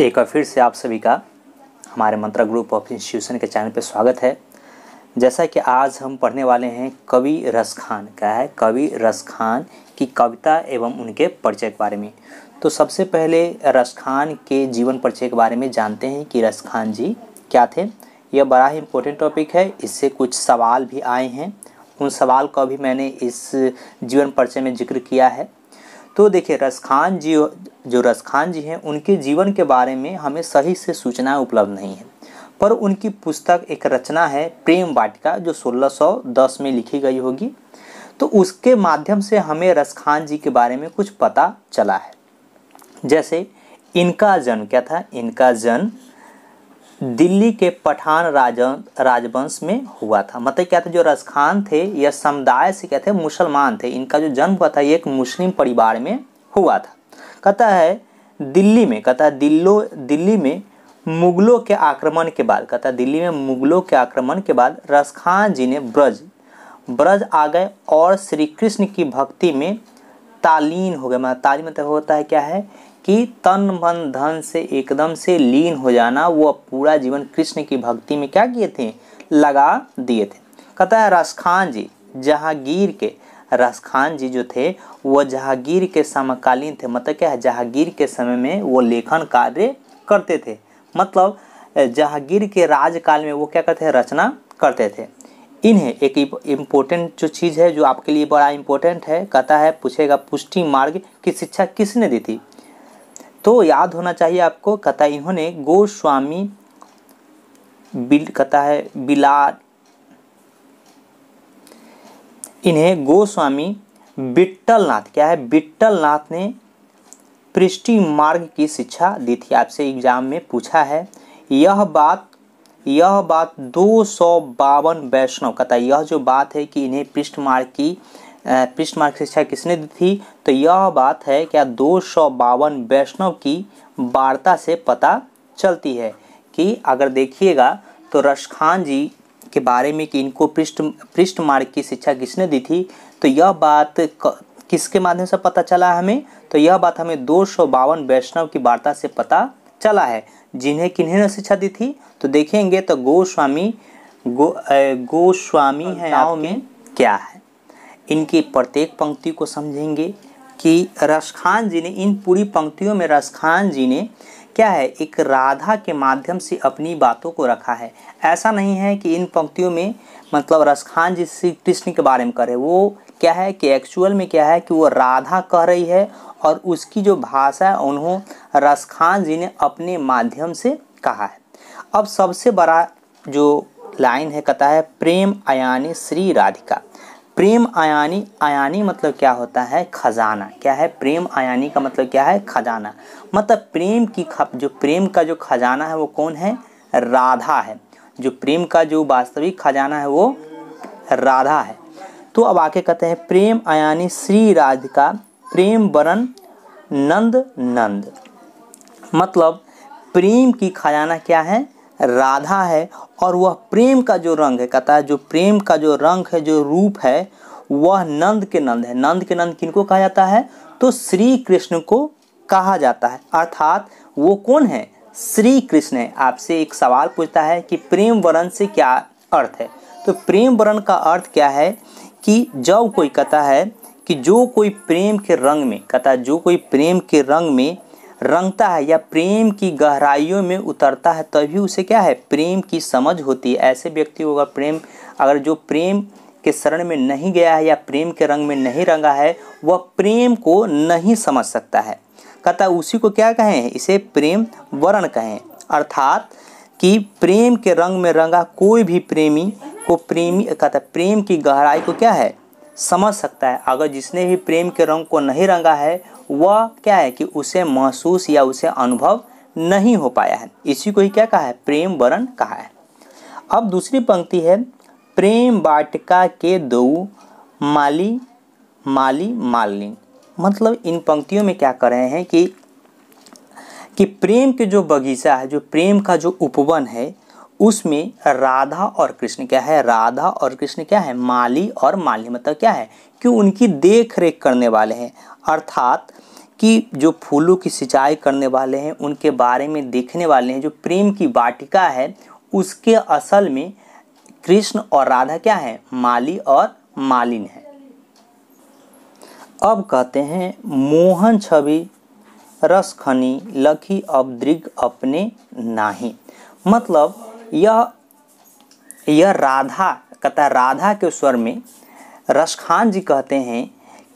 एक बार फिर से आप सभी का हमारे मंत्रा ग्रुप ऑफ इंस्टीट्यूशन के चैनल पर स्वागत है जैसा कि आज हम पढ़ने वाले हैं कवि रस खान क्या है कवि रस खान की कविता एवं उनके परिचय के बारे में तो सबसे पहले रस खान के जीवन परिचय के बारे में जानते हैं कि रस खान जी क्या थे यह बड़ा ही इम्पोर्टेंट टॉपिक है इससे कुछ सवाल भी आए हैं उन सवाल का भी मैंने इस जीवन परिचय में जिक्र किया है तो देखिए रसखान जी जो रसखान जी हैं उनके जीवन के बारे में हमें सही से सूचना उपलब्ध नहीं है पर उनकी पुस्तक एक रचना है प्रेम वाटिका जो 1610 में लिखी गई होगी तो उसके माध्यम से हमें रसखान जी के बारे में कुछ पता चला है जैसे इनका जन्म क्या था इनका जन्म दिल्ली के पठान राज राजवंश में हुआ था मतलब क्या था जो रसखान थे या समुदाय से क्या थे मुसलमान थे इनका जो जन्म हुआ था ये एक मुस्लिम परिवार में हुआ था कहता है दिल्ली में कहता है दिल्लो दिल्ली में मुगलों के आक्रमण के बाद कहता है दिल्ली में मुगलों के आक्रमण के बाद रसखान जी ने ब्रज ब्रज आ गए और श्री कृष्ण की भक्ति में तालीन हो गए मतलब तालीन मतलब होता है क्या है कि तन मन धन से एकदम से लीन हो जाना वो पूरा जीवन कृष्ण की भक्ति में क्या किए थे लगा दिए थे कहता है रसखान जी जहांगीर के रसखान जी जो थे वो जहांगीर के समकालीन थे मतलब क्या है जहांगीर के समय में वो लेखन कार्य करते थे मतलब जहांगीर के राजकाल में वो क्या करते हैं रचना करते थे इन्हें एक इम्पोर्टेंट जो चीज़ है जो आपके लिए बड़ा इम्पोर्टेंट है कहता है पूछेगा पुष्टि मार्ग की शिक्षा किसने दी थी तो याद होना चाहिए आपको कथा इन्होंने गोस्वामी बिल कथा है बिलार इन्हें गोस्वामी बिट्टल नाथ क्या है बिट्टल नाथ ने पृष्टि मार्ग की शिक्षा दी थी आपसे एग्जाम में पूछा है यह बात यह बात दो सौ बावन वैष्णव कहता यह जो बात है कि इन्हें पृष्ठ मार्ग की पृष्ठ मार्ग शिक्षा किसने दी थी तो यह बात है क्या दो सौ बावन वैष्णव की वार्ता से पता चलती है कि अगर देखिएगा तो रशखान जी के बारे में कि इनको पृष्ठ पृष्ठ मार्ग की शिक्षा किसने दी थी तो यह बात किसके माध्यम से पता चला हमें तो यह बात हमें दो सौ बावन वैष्णव की वार्ता से पता चला है जिन्हें किन्हीं ने शिक्षा दी थी तो देखेंगे तो गोस्वामी गो गोस्वामी गो है गाँव में क्या है इनकी प्रत्येक पंक्ति को समझेंगे कि रसखान जी ने इन पूरी पंक्तियों में रसखान जी ने क्या है एक राधा के माध्यम से अपनी बातों को रखा है ऐसा नहीं है कि इन पंक्तियों में मतलब रसखान जी श्री कृष्ण के बारे में करे वो क्या है कि एक्चुअल में क्या है कि वो राधा कह रही है और उसकी जो भाषा है उन्होंने रसखान जी ने अपने माध्यम से कहा है अब सबसे बड़ा जो लाइन है कहता है प्रेम अयानी श्री राधिका प्रेम अयानी अयानी मतलब क्या होता है खजाना क्या है प्रेम अयानी का मतलब क्या है खजाना मतलब प्रेम की ख जो प्रेम का जो खजाना है वो कौन है राधा है जो प्रेम का जो वास्तविक खजाना है वो राधा है तो अब आके कहते हैं प्रेम अयानी श्री राधिका प्रेम वरण नंद नंद मतलब प्रेम की खजाना क्या है राधा है और वह प्रेम का जो रंग है कहता है जो प्रेम का जो रंग है जो रूप है वह नंद के नंद है नंद के नंद किनको कहा जाता है तो श्री कृष्ण को कहा जाता है अर्थात वो कौन है श्री कृष्ण है आपसे एक सवाल पूछता है कि प्रेम वरण से क्या अर्थ है तो प्रेम वरण का अर्थ क्या है कि जब कोई कहता है कि जो कोई प्रेम के रंग में कहता जो कोई प्रेम के रंग में रंगता है या प्रेम की गहराइयों में उतरता है तभी उसे क्या है प्रेम की समझ होती है ऐसे व्यक्ति को अगर प्रेम अगर जो प्रेम के शरण में नहीं गया है या प्रेम के रंग में नहीं रंगा है वह प्रेम को नहीं समझ सकता है कहता उसी को क्या कहें इसे प्रेम वरण कहें अर्थात कि प्रेम के रंग में रंगा कोई भी प्रेमी को प्रेमी कहता है प्रेम की गहराई को क्या है समझ सकता है अगर जिसने भी प्रेम के रंग को नहीं रंगा है वह क्या है कि उसे महसूस या उसे अनुभव नहीं हो पाया है इसी को ही क्या कहा है प्रेम वरण कहा है अब दूसरी पंक्ति है प्रेम बाटिका के दो माली माली मालिन मतलब इन पंक्तियों में क्या कर रहे हैं कि कि प्रेम के जो बगीचा है जो प्रेम का जो उपवन है उसमें राधा और कृष्ण क्या है राधा और कृष्ण क्या है माली और माली मतलब क्या है कि उनकी देख रेख करने वाले हैं अर्थात कि जो फूलों की सिंचाई करने वाले हैं उनके बारे में देखने वाले हैं जो प्रेम की वाटिका है उसके असल में कृष्ण और राधा क्या है माली और मालिन है अब कहते हैं मोहन छवि रस खनी लखी अब दृग अपने नाही मतलब यह यह राधा कथा राधा के स्वर में रसखान जी कहते हैं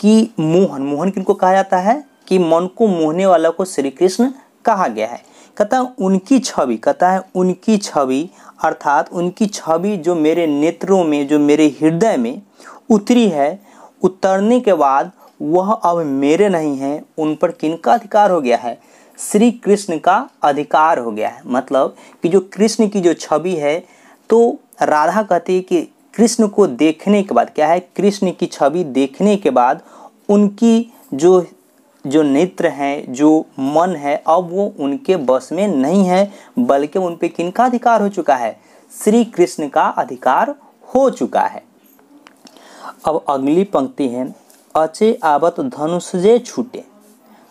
कि मोहन मोहन किनको कहा जाता है कि मन को मोहने वाला को श्री कृष्ण कहा गया है कहता है उनकी छवि कहता है उनकी छवि अर्थात उनकी छवि जो मेरे नेत्रों में जो मेरे हृदय में उतरी है उतरने के बाद वह अब मेरे नहीं हैं उन पर किन का अधिकार हो गया है श्री कृष्ण का अधिकार हो गया है मतलब कि जो कृष्ण की जो छवि है तो राधा कहती है कि कृष्ण को देखने के बाद क्या है कृष्ण की छवि देखने के बाद उनकी जो जो नेत्र हैं जो मन है अब वो उनके बस में नहीं है बल्कि उन पर किन का अधिकार हो चुका है श्री कृष्ण का अधिकार हो चुका है अब अगली पंक्ति है अचे आवत धनुष जे छूटे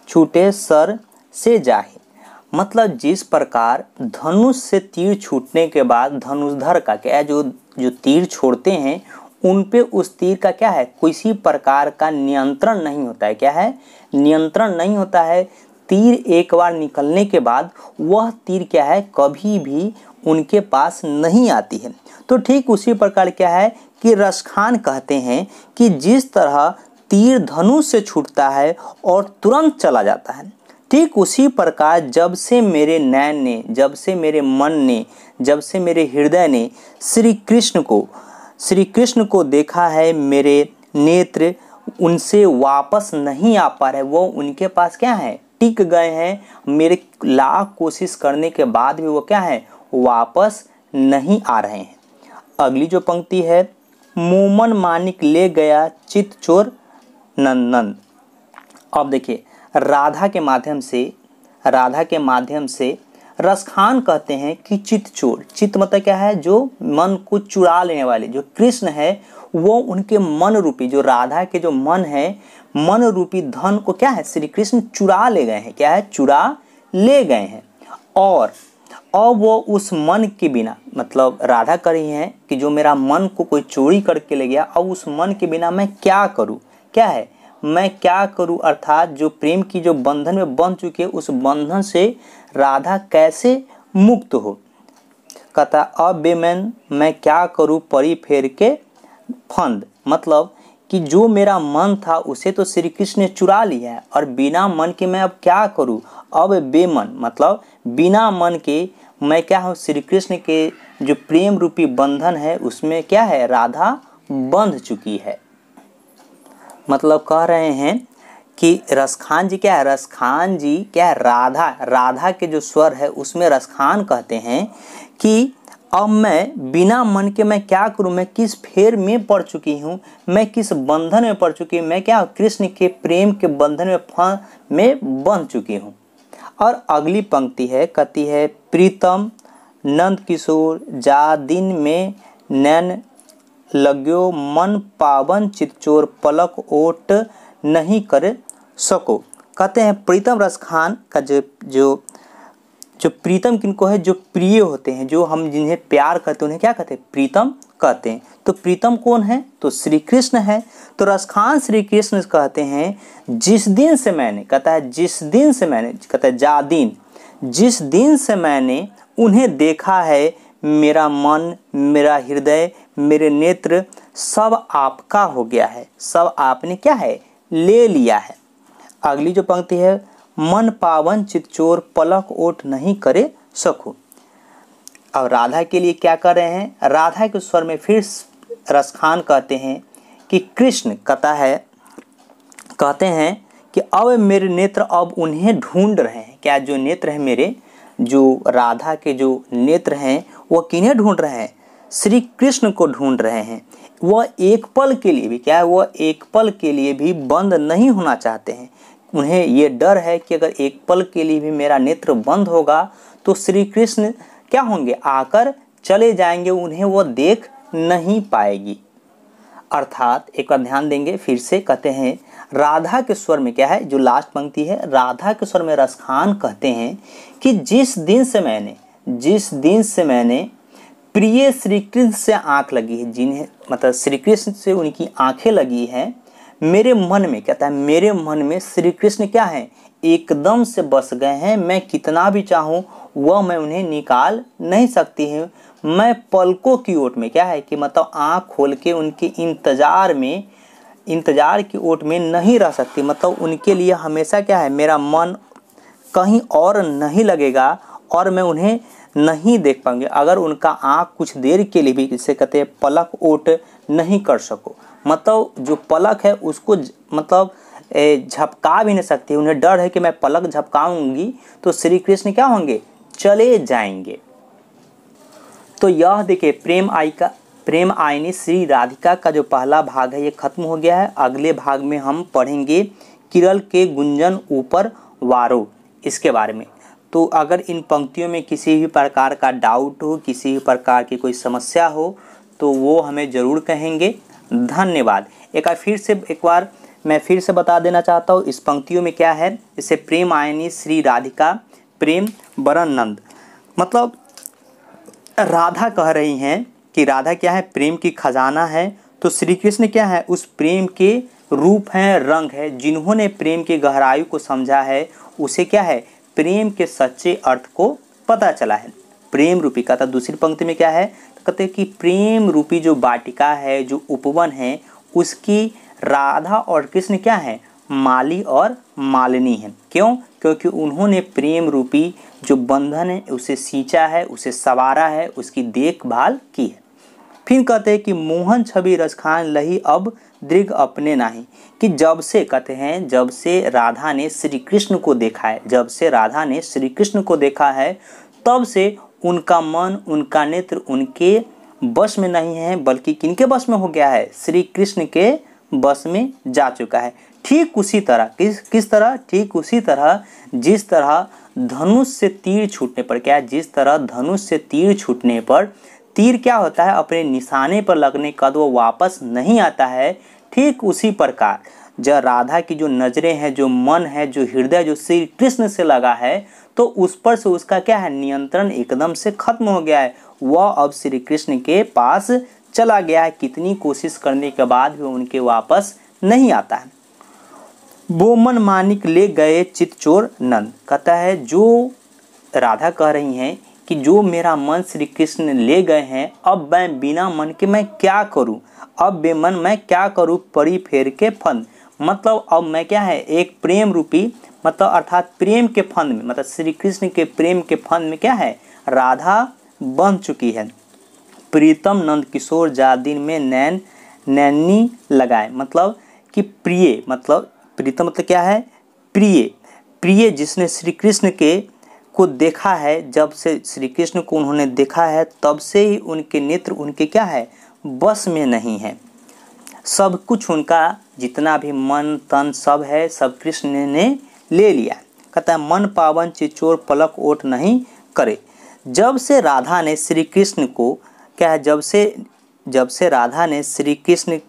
छूटे सर से जाहे मतलब जिस प्रकार धनुष से तीर छूटने के बाद धनुषधर का क्या जो जो तीर छोड़ते हैं उन पे उस तीर का क्या है किसी प्रकार का नियंत्रण नहीं होता है क्या है नियंत्रण नहीं होता है तीर एक बार निकलने के बाद वह तीर क्या है कभी भी उनके पास नहीं आती है तो ठीक उसी प्रकार क्या है कि रसखान कहते हैं कि जिस तरह तीर धनुष से छूटता है और तुरंत चला जाता है ठीक उसी प्रकार जब से मेरे नैन ने जब से मेरे मन ने जब से मेरे हृदय ने श्री कृष्ण को श्री कृष्ण को देखा है मेरे नेत्र उनसे वापस नहीं आ पा रहे वो उनके पास क्या है टिक गए हैं मेरे लाख कोशिश करने के बाद भी वो क्या है वापस नहीं आ रहे हैं अगली जो पंक्ति है मोमन मानिक ले गया चित चोर नंद अब देखिए राधा के माध्यम से राधा के माध्यम से रसखान कहते हैं कि चोर चित मतलब क्या है जो मन को चुरा लेने वाले जो कृष्ण है वो उनके मन रूपी जो राधा के जो मन है मन रूपी धन को क्या है श्री कृष्ण चुरा ले गए हैं क्या है चुरा ले गए हैं और और वो उस मन के बिना मतलब राधा कर रही हैं कि जो मेरा मन को कोई चोरी करके ले गया अब उस मन के बिना मैं क्या करूँ क्या है मैं क्या करूं अर्थात जो प्रेम की जो बंधन में बंध चुके उस बंधन से राधा कैसे मुक्त हो कहता अब बेमैन मैं क्या करूं परी फेर के फंद मतलब कि जो मेरा मन था उसे तो श्री कृष्ण ने चुरा लिया है और बिना मन के मैं अब क्या करूं अब बेमन मतलब बिना मन के मैं क्या हूँ श्री कृष्ण के जो प्रेम रूपी बंधन है उसमें क्या है राधा बंध चुकी है मतलब कह रहे हैं कि रसखान जी क्या है रसखान जी क्या है राधा राधा के जो स्वर है उसमें रसखान कहते हैं कि अब मैं बिना मन के मैं क्या करूं मैं किस फेर में पड़ चुकी हूं मैं किस बंधन में पड़ चुकी हूं मैं क्या कृष्ण के प्रेम के बंधन में फ में बंध चुकी हूं और अगली पंक्ति है कहती है प्रीतम नंद किशोर जा दिन में नैन लग्यो मन पावन चितचोर पलक ओट नहीं कर सको कहते हैं प्रीतम रस खान का जो जो जो प्रीतम किनको है जो प्रिय होते हैं जो हम जिन्हें प्यार करते हैं उन्हें क्या कहते हैं प्रीतम कहते हैं तो प्रीतम कौन है तो श्री कृष्ण है तो रसखान श्री कृष्ण कहते हैं जिस दिन से मैंने कहता है जिस दिन से मैंने कहता है जा दिन जिस दिन से मैंने उन्हें देखा है मेरा मन मेरा हृदय मेरे नेत्र सब आपका हो गया है सब आपने क्या है ले लिया है अगली जो पंक्ति है मन पावन चित चोर पलक ओट नहीं करे सकू और राधा के लिए क्या कर रहे हैं राधा के स्वर में फिर रसखान कहते हैं कि कृष्ण कथा है कहते हैं कि अब मेरे नेत्र अब उन्हें ढूंढ रहे हैं क्या जो नेत्र हैं मेरे जो राधा के जो नेत्र हैं वो किन्हें ढूंढ रहे हैं श्री कृष्ण को ढूंढ रहे हैं वह एक पल के लिए भी क्या है वह एक पल के लिए भी बंद नहीं होना चाहते हैं उन्हें ये डर है कि अगर एक पल के लिए भी मेरा नेत्र बंद होगा तो श्री कृष्ण क्या होंगे आकर चले जाएंगे उन्हें वह देख नहीं पाएगी अर्थात एक बार ध्यान देंगे फिर से कहते हैं राधा के स्वर में क्या है जो लास्ट पंक्ति है राधा के स्वर में रसखान कहते हैं कि जिस दिन से मैंने जिस दिन से मैंने प्रिय श्री कृष्ण से आँख लगी है जिन्हें मतलब श्री कृष्ण से उनकी आँखें लगी है मेरे मन में कहता है मेरे मन में श्री कृष्ण क्या है एकदम से बस गए हैं मैं कितना भी चाहूँ वह मैं उन्हें निकाल नहीं सकती हूँ मैं पलकों की ओट में क्या है कि मतलब आँख खोल के उनके इंतज़ार में इंतज़ार की ओट में नहीं रह सकती मतलब उनके लिए हमेशा क्या है मेरा मन कहीं और नहीं लगेगा और मैं उन्हें नहीं देख पाएंगे अगर उनका आँख कुछ देर के लिए भी जिसे कहते हैं पलक ओट नहीं कर सको मतलब जो पलक है उसको मतलब झपका भी नहीं सकती उन्हें डर है कि मैं पलक झपकाऊंगी तो श्री कृष्ण क्या होंगे चले जाएंगे तो यह देखिए प्रेम आई का प्रेम आयनी श्री राधिका का जो पहला भाग है ये खत्म हो गया है अगले भाग में हम पढ़ेंगे किरल के गुंजन ऊपर वारो इसके बारे में तो अगर इन पंक्तियों में किसी भी प्रकार का डाउट हो किसी भी प्रकार की कोई समस्या हो तो वो हमें ज़रूर कहेंगे धन्यवाद एक बार फिर से एक बार मैं फिर से बता देना चाहता हूँ इस पंक्तियों में क्या है इसे प्रेम आयनी श्री राधिका प्रेम बरन नंद मतलब राधा कह रही हैं कि राधा क्या है प्रेम की खजाना है तो श्री कृष्ण क्या है उस प्रेम के रूप हैं रंग है जिन्होंने प्रेम के गहराई को समझा है उसे क्या है प्रेम के सच्चे अर्थ को पता चला है प्रेम रूपी का था दूसरी पंक्ति में क्या है तो कहते हैं कि प्रेम रूपी जो वाटिका है जो उपवन है उसकी राधा और कृष्ण क्या है माली और मालिनी है क्यों क्योंकि उन्होंने प्रेम रूपी जो बंधन है उसे सींचा है उसे सवारा है उसकी देखभाल की है फिर कहते हैं कि मोहन छवि रसखान लही अब दीर्घ अपने नाही कि जब से कहते हैं जब से राधा ने श्री कृष्ण को देखा है जब से राधा ने श्री कृष्ण को देखा है तब से उनका मन उनका नेत्र उनके बस में नहीं है बल्कि किनके बस में हो गया है श्री कृष्ण के बस में जा चुका है ठीक उसी तरह किस किस तरह ठीक उसी तरह जिस तरह धनुष से तीर छूटने पर क्या जिस तरह धनुष से तीर छूटने पर तीर क्या होता है अपने निशाने पर लगने का तो वो वापस नहीं आता है ठीक उसी प्रकार जब राधा की जो नज़रें हैं जो मन है जो हृदय जो श्री कृष्ण से लगा है तो उस पर से उसका क्या है नियंत्रण एकदम से खत्म हो गया है वह अब श्री कृष्ण के पास चला गया है कितनी कोशिश करने के बाद भी उनके वापस नहीं आता है वो मन मानिक ले गए चोर नंद कहता है जो राधा कह रही हैं कि जो मेरा मन श्री कृष्ण ले गए हैं अब मैं बिना मन के मैं क्या करूं अब बेमन मैं क्या करूं परी फेर के फंद मतलब अब मैं क्या है एक प्रेम रूपी मतलब अर्थात प्रेम के फंद में मतलब श्री कृष्ण के प्रेम के फंद में क्या है राधा बन चुकी है प्रीतम नंद किशोर जादिन में नैन नैनी लगाए मतलब कि प्रिय मतलब प्रीतम मतलब क्या है प्रिय प्रिय जिसने श्री कृष्ण के को देखा है जब से श्री कृष्ण को उन्होंने देखा है तब से ही उनके नेत्र उनके क्या है बस में नहीं है सब कुछ उनका जितना भी मन तन सब है सब कृष्ण ने ले लिया कहता है मन पावन चिचोर पलक ओट नहीं करे जब से राधा ने श्री कृष्ण को क्या है जब से जब से राधा ने श्री कृष्ण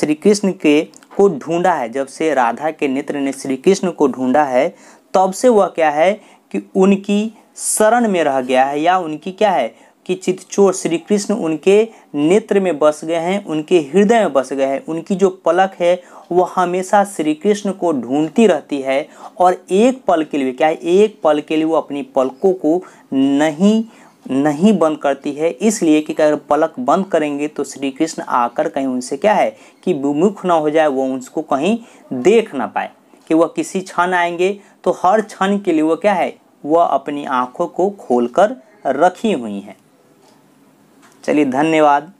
श्री कृष्ण के को ढूंढा है जब से राधा के नेत्र ने श्री कृष्ण को ढूंढा है तब से वह क्या है कि उनकी शरण में रह गया है या उनकी क्या है कि चितचोर श्री कृष्ण उनके नेत्र में बस गए हैं उनके हृदय में बस गए हैं उनकी जो पलक है वह हमेशा श्री कृष्ण को ढूंढती रहती है और एक पल के लिए क्या है एक पल के लिए वो अपनी पलकों को नहीं नहीं बंद करती है इसलिए कि अगर पलक बंद करेंगे तो श्री कृष्ण आकर कहीं उनसे क्या है कि विमुख ना हो जाए वो उनको कहीं देख ना पाए कि वह किसी क्षण आएंगे तो हर क्षण के लिए वो क्या है वह अपनी आँखों को खोलकर रखी हुई हैं चलिए धन्यवाद